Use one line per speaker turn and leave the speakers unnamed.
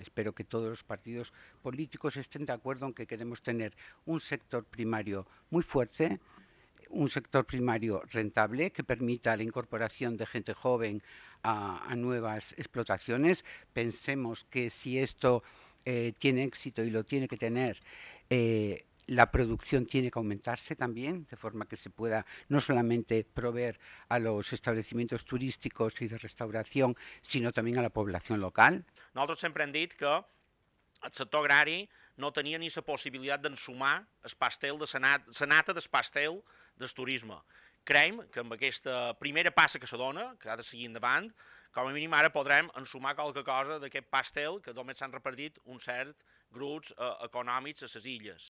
Espero que todos los partidos políticos estén de acuerdo en que queremos tener un sector primario muy fuerte, un sector primario rentable que permita la incorporación de gente joven a, nuevas explotaciones. Pensemos que si esto eh, tiene éxito y lo tiene que tener, eh, la producción tiene que aumentarse también, de forma que se pueda no solamente proveer a los establecimientos turísticos y de restauración, sinó també a la població local.
Nosaltres sempre hem dit que el sector agrari no tenia ni la possibilitat d'ensumar el pastel de senat, senata del pastel del turisme. Creiem que amb aquesta primera passa que s'adona, que ha de seguir endavant, com a mínim ara podrem ensumar qualque
cosa d'aquest pastel que només s'han repartit un cert grups eh, econòmics a les illes.